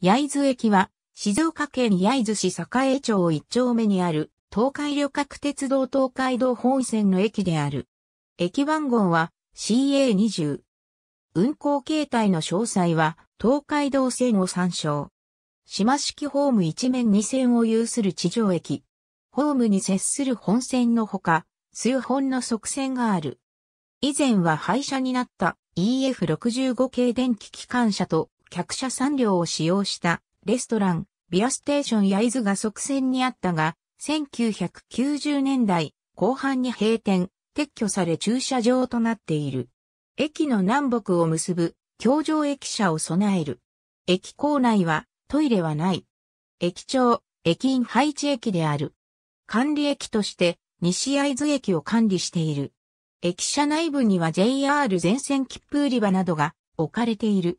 焼津駅は、静岡県焼津市栄町一丁目にある、東海旅客鉄道東海道本線の駅である。駅番号は CA20。運行形態の詳細は、東海道線を参照。島式ホーム一面二線を有する地上駅。ホームに接する本線のほか、数本の側線がある。以前は廃車になった EF65 系電気機関車と客車3両を使用したレストラン、ビアステーションや伊豆が側線にあったが、1990年代後半に閉店、撤去され駐車場となっている。駅の南北を結ぶ、橋上駅舎を備える。駅構内は、トイレはない。駅長、駅員配置駅である。管理駅として、西会津駅を管理している。駅舎内部には JR 全線切符売り場などが置かれている。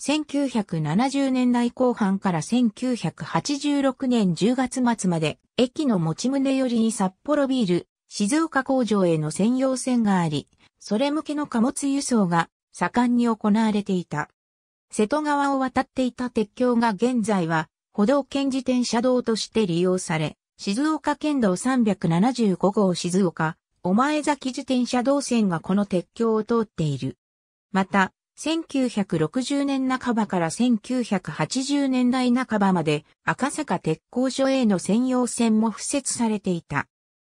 1970年代後半から1986年10月末まで、駅の持ち胸寄りに札幌ビール、静岡工場への専用線があり、それ向けの貨物輸送が盛んに行われていた。瀬戸川を渡っていた鉄橋が現在は、歩道兼自転車道として利用され、静岡県道375号静岡、お前崎自転車道線がこの鉄橋を通っている。また、1960年半ばから1980年代半ばまで赤坂鉄工所への専用線も付設されていた。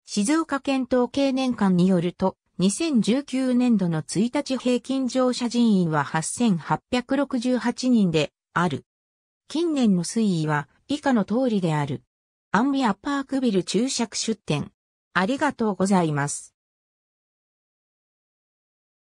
静岡県統計年間によると、2019年度の1日平均乗車人員は8868人である。近年の推移は以下の通りである。アンビアパークビル注釈出店。ありがとうございます。